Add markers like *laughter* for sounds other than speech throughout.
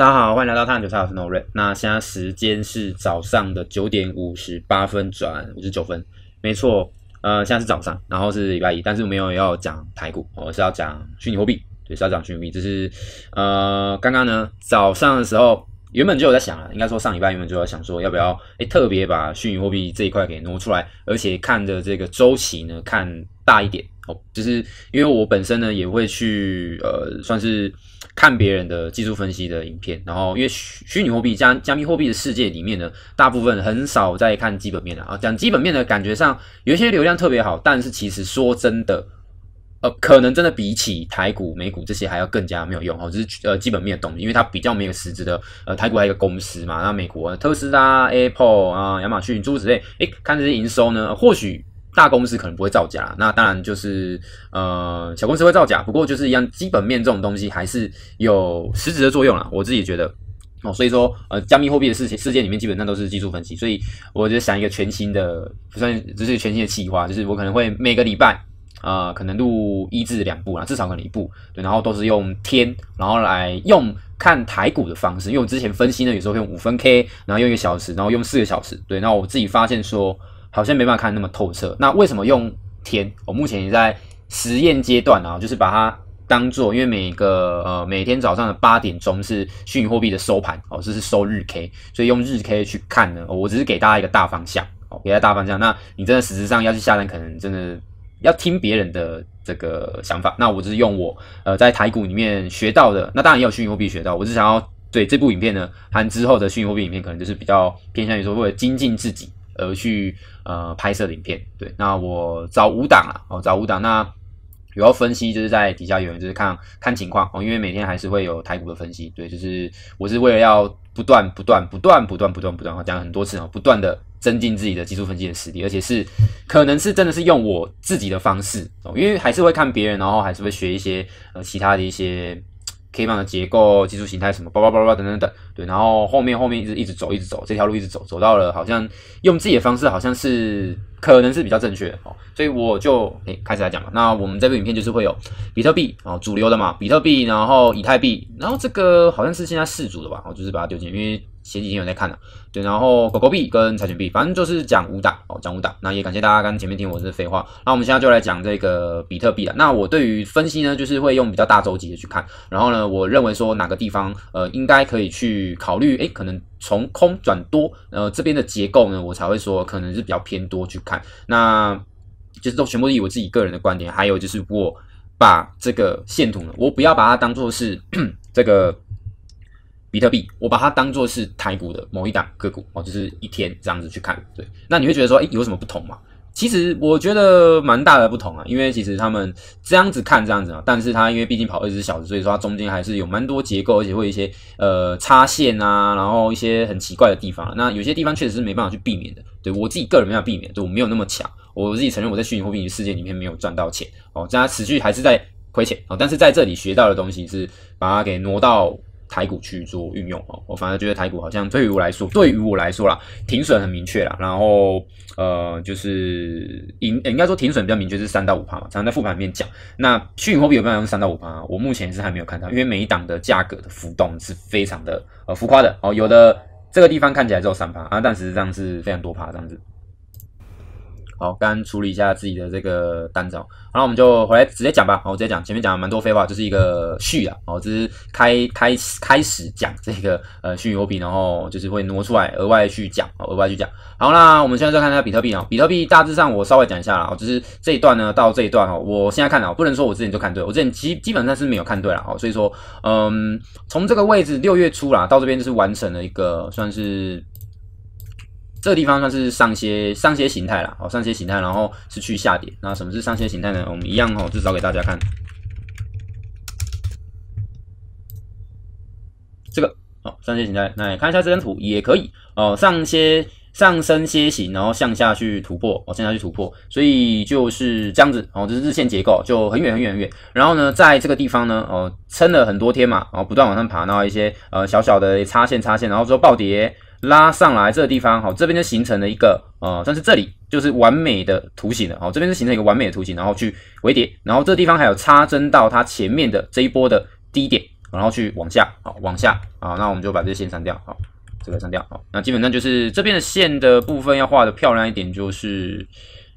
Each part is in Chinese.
大家好，欢迎来到探九韭菜，我是 NoRed。那现在时间是早上的九点五十八分转五十九分，没错，呃，现在是早上，然后是礼拜一，但是我没有要讲台股，我是要讲虚拟货币，对，是要讲虚拟币。这是呃，刚刚呢早上的时候，原本就有在想啊，应该说上礼拜原本就有想说要不要哎特别把虚拟货币这一块给挪出来，而且看着这个周期呢看大一点。就是因为我本身呢也会去呃算是看别人的技术分析的影片，然后因为虚虚拟货币加加密货币的世界里面呢，大部分很少在看基本面的啊，讲基本面的感觉上有一些流量特别好，但是其实说真的，呃，可能真的比起台股、美股这些还要更加没有用哦，就是呃基本面的东西，因为它比较没有实质的，呃，台股还有一个公司嘛，那美国特斯拉、Apple 啊、亚马逊诸如此类，诶，看这些营收呢，或许。大公司可能不会造假，那当然就是呃小公司会造假。不过就是一样基本面这种东西还是有实质的作用啦，我自己觉得哦，所以说呃加密货币的事情事件里面基本上都是技术分析。所以我就想一个全新的不算只是全新的计划，就是我可能会每个礼拜啊可能录一至两部啊，至少可能一部对，然后都是用天然后来用看台股的方式，因为我之前分析呢有时候用五分 K，然后用一个小时，然后用四个小时对，那我自己发现说。好像没办法看那么透彻。那为什么用天？我目前也在实验阶段啊，就是把它当做，因为每个呃每天早上的八点钟是虚拟货币的收盘哦，这是收日 K，所以用日 K 去看呢。我只是给大家一个大方向哦，给大家大方向。那你真的实质上要去下单，可能真的要听别人的这个想法。那我只是用我呃在台股里面学到的，那当然也有虚拟货币学到。我只是想要对这部影片呢，含之后的虚拟货币影片，可能就是比较偏向于说为了精进自己。而去呃拍摄影片，对，那我找五档啊，哦，找五档，那有要分析，就是在底下有人，就是看看情况哦，因为每天还是会有台股的分析，对，就是我是为了要不断、不断、不断、不断、不断、不断，讲很多次哦，不断的增进自己的技术分析的实力，而且是可能是真的是用我自己的方式，因为还是会看别人，然后还是会学一些呃其他的一些。K 线的结构、技术形态什么，叭叭叭叭等等等，对，然后后面后面一直一直走，一直走这条路一直走，走到了好像用自己的方式，好像是可能是比较正确的哦，所以我就诶开始来讲嘛。那我们这部影片就是会有比特币啊，主流的嘛，比特币，然后以太币，然后这个好像是现在四组的吧，我就是把它丢进，因为。前几天有在看的，对，然后狗狗币跟柴犬币，反正就是讲五档哦，讲五档。那也感谢大家刚前面听我这废话。那我们现在就来讲这个比特币了。那我对于分析呢，就是会用比较大周期的去看。然后呢，我认为说哪个地方呃应该可以去考虑，诶，可能从空转多，呃，这边的结构呢，我才会说可能是比较偏多去看。那就是都全部以我自己个人的观点。还有就是我把这个线图呢，我不要把它当做是 *clears throat* 这个。比特币，我把它当做是台股的某一档个股哦，就是一天这样子去看。对，那你会觉得说，哎，有什么不同吗？其实我觉得蛮大的不同啊，因为其实他们这样子看，这样子啊，但是它因为毕竟跑二十小时，所以说它中间还是有蛮多结构，而且会一些呃插线啊，然后一些很奇怪的地方。那有些地方确实是没办法去避免的。对我自己个人没法避免，我没有那么强。我自己承认我在虚拟货币世界里面没有赚到钱哦，样持续还是在亏钱哦。但是在这里学到的东西是把它给挪到。台股去做运用哦，我反而觉得台股好像对于我来说，对于我来说啦，停损很明确啦，然后呃，就是应应该说停损比较明确是三到五趴嘛，常常在复盘里面讲。那虚拟货币有办法用三到五趴我目前是还没有看到，因为每一档的价格的浮动是非常的呃浮夸的哦，有的这个地方看起来只有三趴啊，但实际上是非常多趴这样子。好，刚处理一下自己的这个单子，然后我们就回来直接讲吧。好，我直接讲，前面讲了蛮多废话，就是一个序啊。好，这是开开开始讲这个呃虚拟货币，然后就是会挪出来额外去讲，额外去讲。好，那我们现在再看一下比特币啊，比特币大致上我稍微讲一下啦。就是这一段呢到这一段哦，我现在看的不能说我之前就看对，我之前基基本上是没有看对了哦。所以说，嗯，从这个位置六月初啦，到这边就是完成了一个算是。这个地方算是上些上些形态啦，哦上些形态，然后是去下跌。那什么是上些形态呢？我们一样哦，就找给大家看。这个，哦上些形态，那看一下这张图也可以哦。上些上升楔形，然后向下去突破，哦向下去突破，所以就是这样子哦，这是日线结构，就很远很远很远。然后呢，在这个地方呢，哦撑了很多天嘛，然后不断往上爬，然后一些呃小小的插线插线，然后说暴跌。拉上来这个地方，好，这边就形成了一个呃，算是这里就是完美的图形了，好，这边是形成一个完美的图形，然后去围叠，然后这地方还有插针到它前面的这一波的低点，然后去往下，好，往下，啊，那我们就把这线删掉，好，这个删掉，好，那基本上就是这边的线的部分要画的漂亮一点，就是，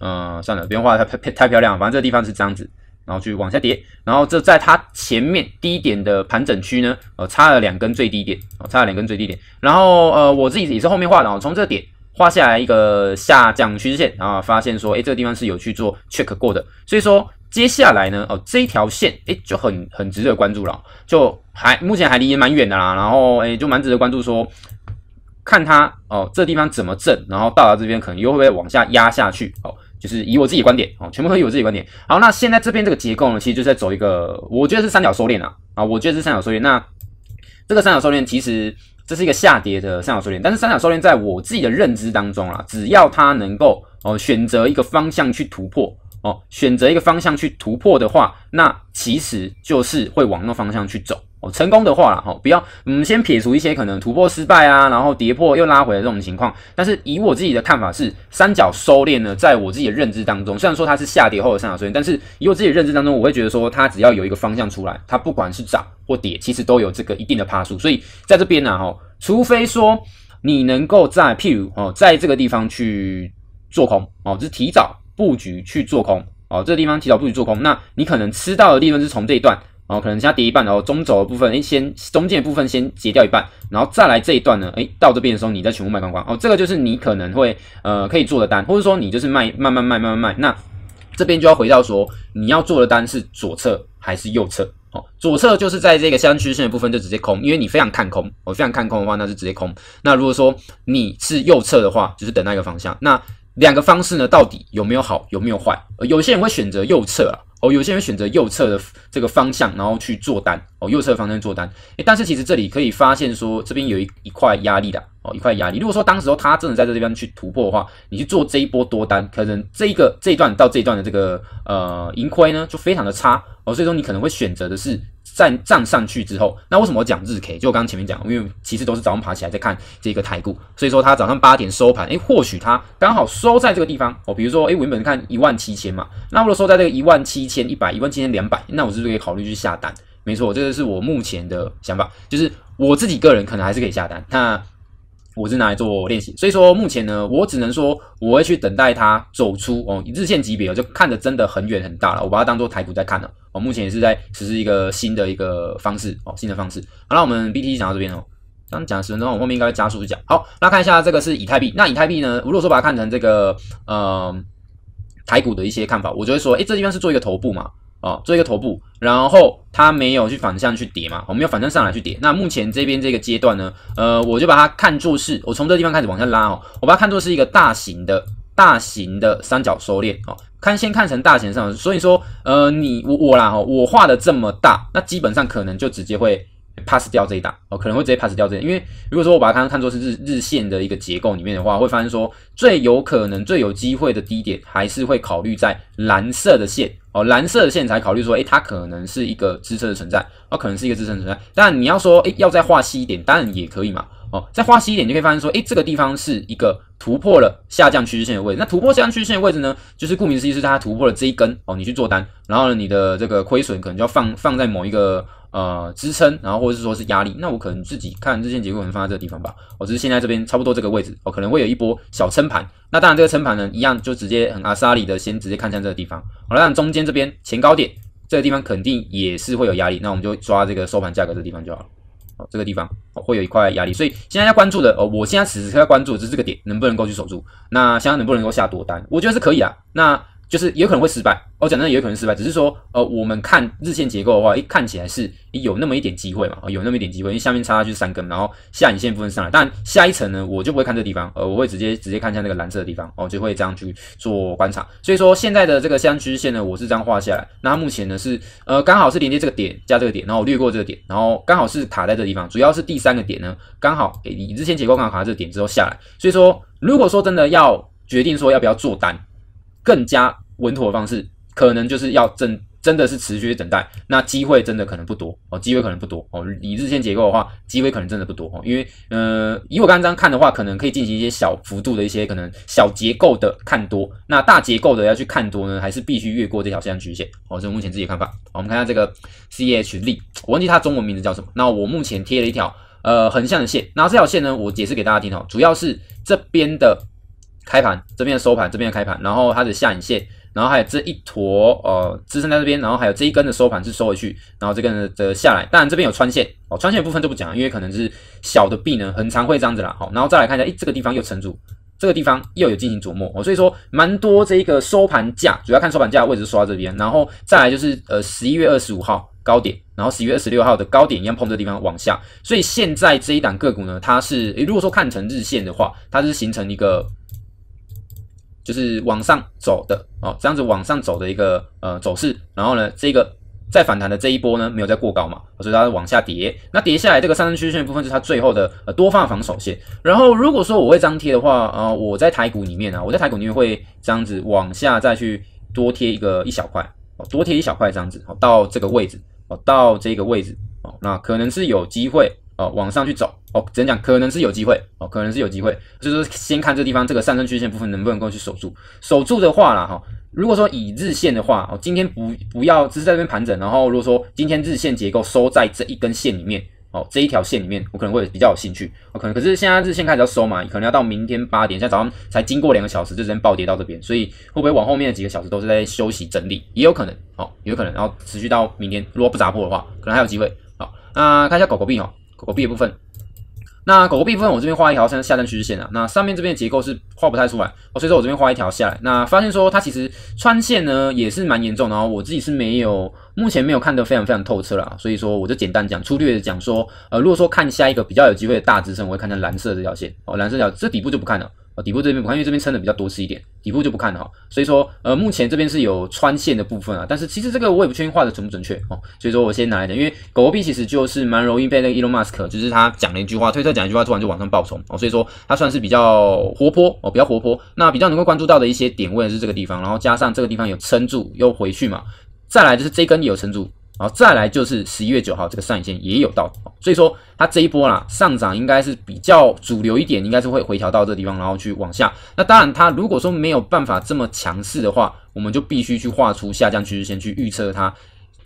嗯，算了，不用画，的太太漂亮，反正这个地方是这样子。然后去往下跌，然后这在它前面低点的盘整区呢，呃，差了两根最低点，哦，差了两根最低点。然后呃，我自己也是后面画，的，后从这点画下来一个下降趋势线，然后发现说，哎，这个地方是有去做 check 过的，所以说接下来呢，哦，这一条线，哎，就很很值得关注了，就还目前还离也蛮远的啦，然后哎，就蛮值得关注，说看它哦，这地方怎么震，然后到达这边可能又会不会往下压下去，哦。就是以我自己观点哦，全部都以我自己观点。好，那现在这边这个结构呢，其实就在走一个，我觉得是三角收敛啊啊，我觉得是三角收敛。那这个三角收敛，其实这是一个下跌的三角收敛。但是三角收敛，在我自己的认知当中啊，只要它能够哦选择一个方向去突破哦，选择一个方向去突破的话，那其实就是会往那方向去走。哦，成功的话啦，哦，不要，嗯，先撇除一些可能突破失败啊，然后跌破又拉回的这种情况。但是以我自己的看法是，三角收敛呢，在我自己的认知当中，虽然说它是下跌后的三角收敛，但是以我自己的认知当中，我会觉得说，它只要有一个方向出来，它不管是涨或跌，其实都有这个一定的趴数。所以在这边呢，哦，除非说你能够在譬如哦，在这个地方去做空哦，就是提早布局去做空哦，这个地方提早布局做空，那你可能吃到的利润是从这一段。哦，可能先跌一半然后中轴的部分哎，先中间的部分先截掉一半，然后再来这一段呢，哎，到这边的时候你再全部卖光光哦，这个就是你可能会呃可以做的单，或者说你就是卖慢慢卖慢慢卖，那这边就要回到说你要做的单是左侧还是右侧哦，左侧就是在这个下降趋势的部分就直接空，因为你非常看空，我非常看空的话那就直接空，那如果说你是右侧的话，就是等那个方向，那两个方式呢到底有没有好有没有坏？有些人会选择右侧啊。哦，有些人选择右侧的这个方向，然后去做单。哦，右侧的方向做单。诶，但是其实这里可以发现说，这边有一一块压力的，哦，一块压力。如果说当时候他真的在这地方去突破的话，你去做这一波多单，可能这一个这一段到这一段的这个呃盈亏呢就非常的差。哦，所以说你可能会选择的是。站站上去之后，那为什么讲日 K？就我刚刚前面讲，因为其实都是早上爬起来在看这个太股，所以说他早上八点收盘，诶，或许他刚好收在这个地方哦。比如说，诶，我原本看一万七千嘛，那我收在这个一万七千一百，一万七千两百，那我是不是可以考虑去下单？没错，这个是我目前的想法，就是我自己个人可能还是可以下单。那我是拿来做练习，所以说目前呢，我只能说我会去等待它走出哦日线级别，就看的真的很远很大了，我把它当做台股在看了。我目前也是在实施一个新的一个方式哦，新的方式。好，那我们 BTC 讲到这边哦，刚讲讲十分钟，我后面应该会加速去讲。好，那看一下这个是以太币，那以太币呢，如果说把它看成这个呃台股的一些看法，我就会说，诶，这地方是做一个头部嘛。哦，做一个头部，然后它没有去反向去叠嘛，我没有反向上来去叠。那目前这边这个阶段呢，呃，我就把它看作是，我从这地方开始往下拉哦，我把它看作是一个大型的、大型的三角收敛哦，看先看成大型上。所以说，呃，你我我啦哦，我画的这么大，那基本上可能就直接会。pass 掉这一档哦，可能会直接 pass 掉这，因为如果说我把它看作是日日线的一个结构里面的话，会发现说最有可能、最有机会的低点，还是会考虑在蓝色的线哦，蓝色的线才考虑说，哎，它可能是一个支撑的存在，哦，可能是一个支撑的存在。但你要说，哎，要再画细一点，当然也可以嘛，哦，再画细一点，你可以发现说，哎，这个地方是一个突破了下降趋势线的位置。那突破下降趋势线的位置呢，就是顾名思义是它突破了这一根哦，你去做单，然后呢，你的这个亏损可能就要放放在某一个。呃，支撑，然后或者是说是压力，那我可能自己看日线结构，可能放在这个地方吧。我只是现在这边差不多这个位置，我可能会有一波小撑盘。那当然，这个撑盘呢，一样就直接很阿莎里的，先直接看向这个地方。好了，那中间这边前高点这个地方肯定也是会有压力，那我们就抓这个收盘价格的地方就好了。好，这个地方会有一块压力，所以现在要关注的，哦，我现在此刻要关注就是这个点能不能够去守住。那现在能不能够下多单？我觉得是可以啊。那就是有可能会失败，我讲真的有可能失败，只是说呃，我们看日线结构的话，一看起来是有那么一点机会嘛，有那么一点机会，因为下面差就是三根，然后下影线部分上来，但下一层呢，我就不会看这地方，呃，我会直接直接看一下那个蓝色的地方，我就会这样去做观察。所以说现在的这个趋区线呢，我是这样画下来，那目前呢是呃刚好是连接这个点加这个点，然后略过这个点，然后刚好是卡在这地方，主要是第三个点呢刚好诶日线结构刚好卡这个点之后下来，所以说如果说真的要决定说要不要做单。更加稳妥的方式，可能就是要真真的是持续等待，那机会真的可能不多哦，机会可能不多哦。以日线结构的话，机会可能真的不多哦，因为呃，以我刚刚这样看的话，可能可以进行一些小幅度的一些可能小结构的看多，那大结构的要去看多呢，还是必须越过这条上升曲线哦。这是目前自己的看法。我们看一下这个 C H L，忘记它中文名字叫什么。那我目前贴了一条呃横向的线，那这条线呢，我解释给大家听哦，主要是这边的。开盘这边的收盘，这边的开盘，然后它的下影线，然后还有这一坨呃支撑在这边，然后还有这一根的收盘是收回去，然后这根的下来，当然这边有穿线哦，穿线的部分就不讲，了，因为可能是小的币呢，很常会这样子啦。好，然后再来看一下，哎，这个地方又撑住，这个地方又有进行琢磨哦，所以说蛮多这个收盘价，主要看收盘价位置刷这边，然后再来就是呃十一月二十五号高点，然后十一月二十六号的高点一样碰这个地方往下，所以现在这一档个股呢，它是如果说看成日线的话，它是形成一个。就是往上走的哦，这样子往上走的一个呃走势，然后呢，这个在反弹的这一波呢，没有再过高嘛，所以它往下跌，那跌下来这个上升趋势线部分是它最后的呃多发防守线。然后如果说我会张贴的话，呃，我在台股里面啊，我在台股里面会这样子往下再去多贴一个一小块，哦，多贴一小块这样子，哦，到这个位置，哦，到这个位置，哦，那可能是有机会。哦，往上去走，哦，怎讲，可能是有机会，哦，可能是有机会，就是说先看这地方这个上升曲线部分能不能够去守住，守住的话啦，哈，如果说以日线的话，哦，今天不不要只是在这边盘整，然后如果说今天日线结构收在这一根线里面，哦，这一条线里面，我可能会比较有兴趣，哦，可能，可是现在日线开始要收嘛，可能要到明天八点，现在早上才经过两个小时，就直接暴跌到这边，所以会不会往后面的几个小时都是在休息整理，也有可能，哦，有可能，然后持续到明天，如果不砸破的话，可能还有机会，好，那看一下狗狗币，哈。狗狗币部分，那狗狗币部分我这边画一条像下单趋势线啊，那上面这边的结构是画不太出来，哦，所以说我这边画一条下来，那发现说它其实穿线呢也是蛮严重，然后我自己是没有，目前没有看得非常非常透彻了，所以说我就简单讲，粗略的讲说，呃，如果说看下一个比较有机会的大支撑，我会看成蓝色这条线，哦，蓝色条这底部就不看了。底部这边不看，因为这边撑的比较多是一点，底部就不看了哈。所以说，呃，目前这边是有穿线的部分啊，但是其实这个我也不确定画的准不准确哦。所以说我先拿来讲，因为狗狗币其实就是蛮容易被那个 Elon Musk 就是他讲了一句话，推特讲一句话，突然就往上爆冲哦。所以说它算是比较活泼哦，比较活泼，那比较能够关注到的一些点位是这个地方，然后加上这个地方有撑住又回去嘛，再来就是这根有撑住。然后再来就是十一月九号这个上影线也有到，所以说它这一波啦上涨应该是比较主流一点，应该是会回调到这个地方，然后去往下。那当然它如果说没有办法这么强势的话，我们就必须去画出下降趋势线去预测它。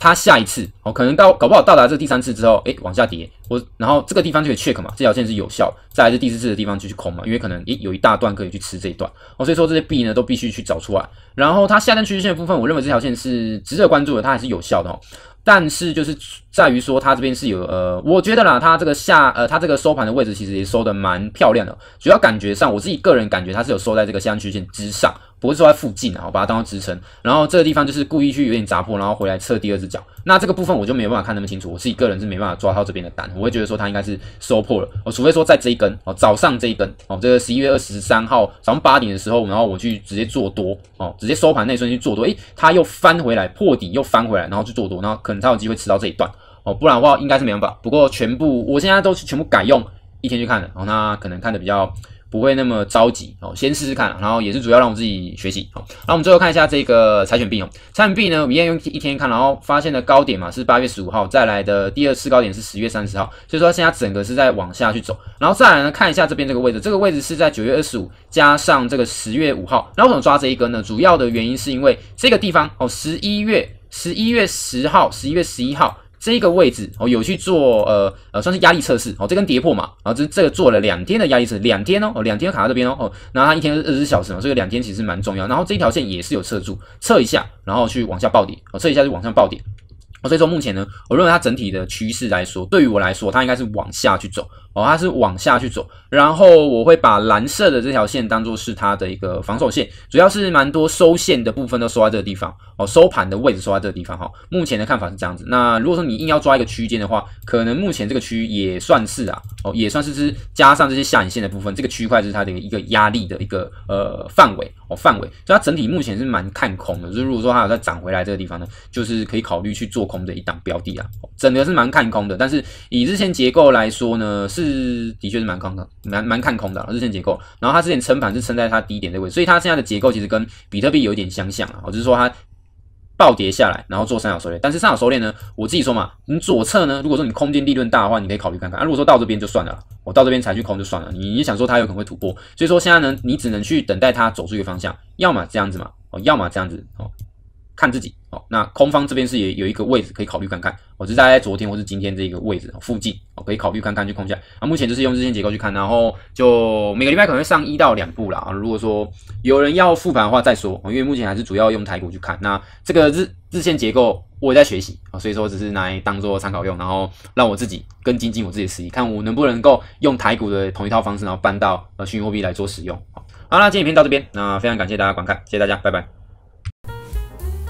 它下一次哦，可能到搞不好到达这第三次之后，哎，往下跌，我然后这个地方就有 check 嘛，这条线是有效，再来这第四次的地方就去空嘛，因为可能诶有一大段可以去吃这一段哦，所以说这些币呢都必须去找出来。然后它下降趋势线的部分，我认为这条线是值得关注的，它还是有效的哦，但是就是在于说它这边是有呃，我觉得啦，它这个下呃它这个收盘的位置其实也收的蛮漂亮的，主要感觉上我自己个人感觉它是有收在这个下降趋势线之上。不会说在附近啊，我把它当做支撑，然后这个地方就是故意去有点砸破，然后回来测第二只脚。那这个部分我就没有办法看那么清楚，我自己个人是没办法抓到这边的单，我会觉得说它应该是收破了。我除非说在这一根哦，早上这一根哦，这个十一月二十三号早上八点的时候，然后我去直接做多哦，直接收盘那瞬间去做多，诶，它又翻回来破底又翻回来，然后去做多，然后可能才有机会吃到这一段哦，不然的话应该是没办法。不过全部我现在都是全部改用一天去看了，然后那可能看的比较。不会那么着急哦，先试试看，然后也是主要让我自己学习哦。那我们最后看一下这个财选币哦，财选币呢，我们一天用一天看，然后发现的高点嘛是八月十五号，再来的第二次高点是十月三十号，所以说现在整个是在往下去走，然后再来呢看一下这边这个位置，这个位置是在九月二十五加上这个十月五号，那为什么抓这一根呢，主要的原因是因为这个地方哦，十一月十一月十号，十一月十一号。这个位置哦，有去做呃呃，算是压力测试哦，这根跌破嘛，啊，这这个做了两天的压力试，两天哦，哦，两天卡在这边哦，哦，然后它一天二十四小时嘛，所以两天其实蛮重要，然后这一条线也是有测住测一下，然后去往下爆点，哦，测一下就往上爆点，所以说目前呢，我认为它整体的趋势来说，对于我来说，它应该是往下去走。哦，它是往下去走，然后我会把蓝色的这条线当做是它的一个防守线，主要是蛮多收线的部分都收在这个地方哦，收盘的位置收在这个地方哈。目前的看法是这样子，那如果说你硬要抓一个区间的话，可能目前这个区也算是啊，哦也算是是加上这些下影线的部分，这个区块是它的一个压力的一个呃范围哦范围，所以它整体目前是蛮看空的，就是如果说它有再涨回来这个地方呢，就是可以考虑去做空的一档标的啦，整个是蛮看空的，但是以日线结构来说呢是。是，的确是蛮空的，蛮蛮看空的，日线结构。然后它之前撑盘是撑在它低点的位置，所以它现在的结构其实跟比特币有一点相像啊，我就是说它暴跌下来，然后做三角收敛。但是三角收敛呢，我自己说嘛，你左侧呢，如果说你空间利润大的话，你可以考虑看看；啊，如果说到这边就算了，我到这边才去空就算了。你也想说它有可能会突破，所以说现在呢，你只能去等待它走出一个方向，要么这样子嘛，哦，要么这样子哦，看自己。哦，那空方这边是也有一个位置可以考虑看看，我是大昨天或是今天这个位置附近，哦，可以考虑看看去空下。那目前就是用日线结构去看，然后就每个礼拜可能上一到两部了啊。如果说有人要复盘的话再说哦，因为目前还是主要用台股去看。那这个日日线结构我也在学习啊，所以说只是拿来当做参考用，然后让我自己更精进我自己实力，看我能不能够用台股的同一套方式，然后搬到呃虚拟货币来做使用。好，好啦，今影片到这边，那非常感谢大家观看，谢谢大家，拜拜。